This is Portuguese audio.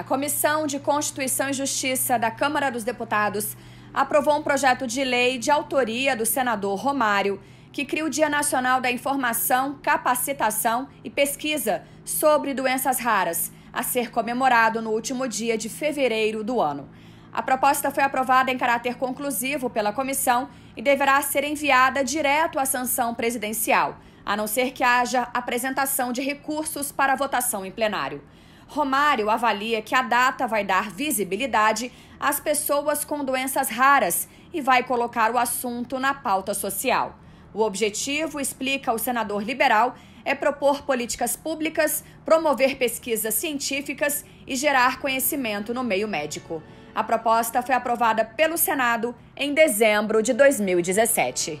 A Comissão de Constituição e Justiça da Câmara dos Deputados aprovou um projeto de lei de autoria do senador Romário que cria o Dia Nacional da Informação, Capacitação e Pesquisa sobre Doenças Raras, a ser comemorado no último dia de fevereiro do ano. A proposta foi aprovada em caráter conclusivo pela comissão e deverá ser enviada direto à sanção presidencial, a não ser que haja apresentação de recursos para votação em plenário. Romário avalia que a data vai dar visibilidade às pessoas com doenças raras e vai colocar o assunto na pauta social. O objetivo, explica o senador liberal, é propor políticas públicas, promover pesquisas científicas e gerar conhecimento no meio médico. A proposta foi aprovada pelo Senado em dezembro de 2017.